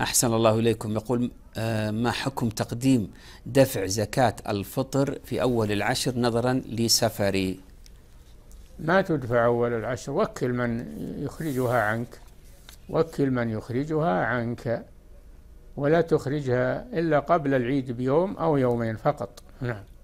أحسن الله إليكم يقول آه، ما حكم تقديم دفع زكاة الفطر في أول العشر نظرا لسفري ما تدفع أول العشر وكل من يخرجها عنك وكل من يخرجها عنك ولا تخرجها إلا قبل العيد بيوم أو يومين فقط نعم